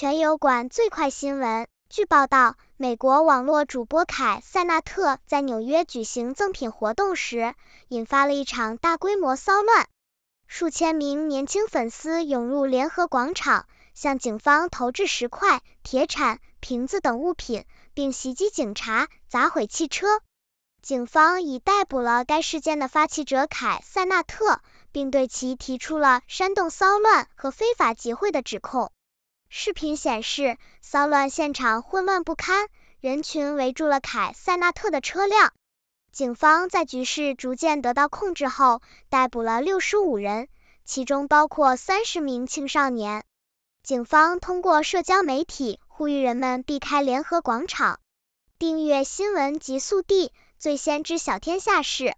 全友馆最快新闻。据报道，美国网络主播凯·塞纳特在纽约举行赠品活动时，引发了一场大规模骚乱。数千名年轻粉丝涌入联合广场，向警方投掷石块、铁铲、瓶子等物品，并袭击警察、砸毁汽车。警方已逮捕了该事件的发起者凯·塞纳特，并对其提出了煽动骚乱和非法集会的指控。视频显示，骚乱现场混乱不堪，人群围住了凯·塞纳特的车辆。警方在局势逐渐得到控制后，逮捕了65人，其中包括30名青少年。警方通过社交媒体呼吁人们避开联合广场。订阅新闻极速递，最先知晓天下事。